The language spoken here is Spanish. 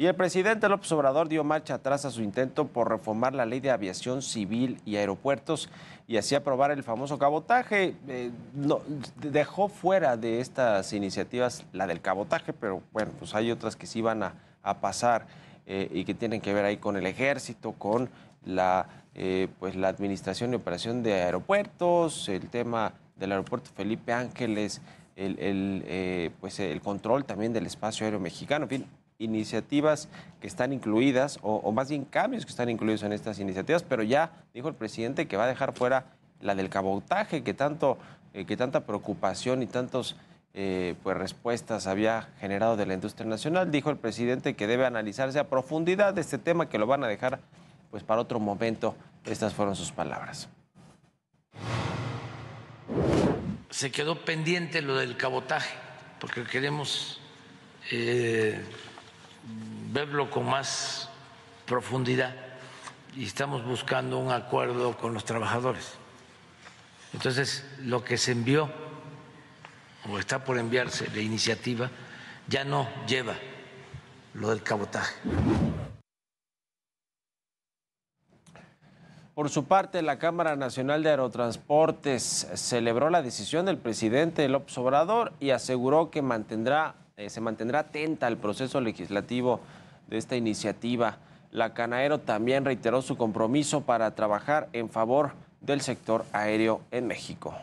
Y el presidente López Obrador dio marcha atrás a su intento por reformar la ley de aviación civil y aeropuertos y así aprobar el famoso cabotaje. Eh, dejó fuera de estas iniciativas la del cabotaje, pero bueno, pues hay otras que sí van a, pasar eh, y que tienen que ver ahí con el ejército, con la, eh, pues la administración y operación de aeropuertos, el tema del aeropuerto Felipe Ángeles, el, pues el control también del espacio aéreo mexicano, en fin, iniciativas que están incluidas, o, más bien cambios que están incluidos en estas iniciativas, pero ya dijo el presidente que va a dejar fuera la del cabotaje, que, tanto, eh, que tanta preocupación y tantas eh, pues, respuestas había generado de la industria nacional. Dijo el presidente que debe analizarse a profundidad este tema, que lo van a dejar pues, para otro momento. Estas fueron sus palabras. Se quedó pendiente lo del cabotaje, porque queremos eh, verlo con más profundidad y estamos buscando un acuerdo con los trabajadores. Entonces, lo que se envió o está por enviarse de iniciativa ya no lleva lo del cabotaje. Por su parte, la Cámara Nacional de Aerotransportes celebró la decisión del presidente López Obrador y aseguró que mantendrá eh, se mantendrá atenta al proceso legislativo de esta iniciativa. La Canaero también reiteró su compromiso para trabajar en favor del sector aéreo en México.